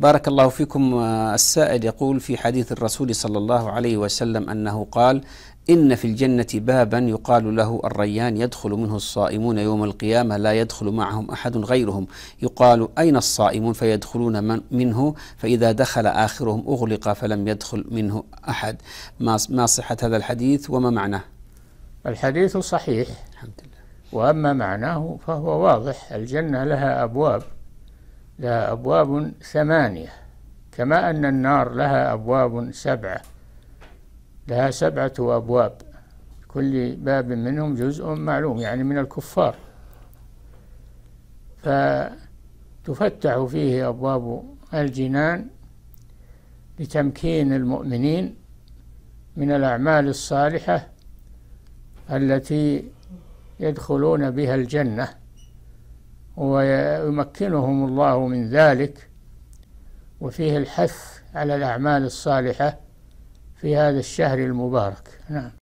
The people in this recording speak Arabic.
بارك الله فيكم آه، السائل يقول في حديث الرسول صلى الله عليه وسلم انه قال: ان في الجنه بابا يقال له الريان يدخل منه الصائمون يوم القيامه لا يدخل معهم احد غيرهم، يقال اين الصائمون فيدخلون من منه فاذا دخل اخرهم اغلق فلم يدخل منه احد. ما ما صحه هذا الحديث وما معناه؟ الحديث صحيح. الحمد لله. واما معناه فهو واضح، الجنه لها ابواب لها أبواب ثمانية كما أن النار لها أبواب سبعة لها سبعة أبواب كل باب منهم جزء معلوم يعني من الكفار فتفتح فيه أبواب الجنان لتمكين المؤمنين من الأعمال الصالحة التي يدخلون بها الجنه ويمكنهم الله من ذلك وفيه الحث على الأعمال الصالحة في هذا الشهر المبارك نعم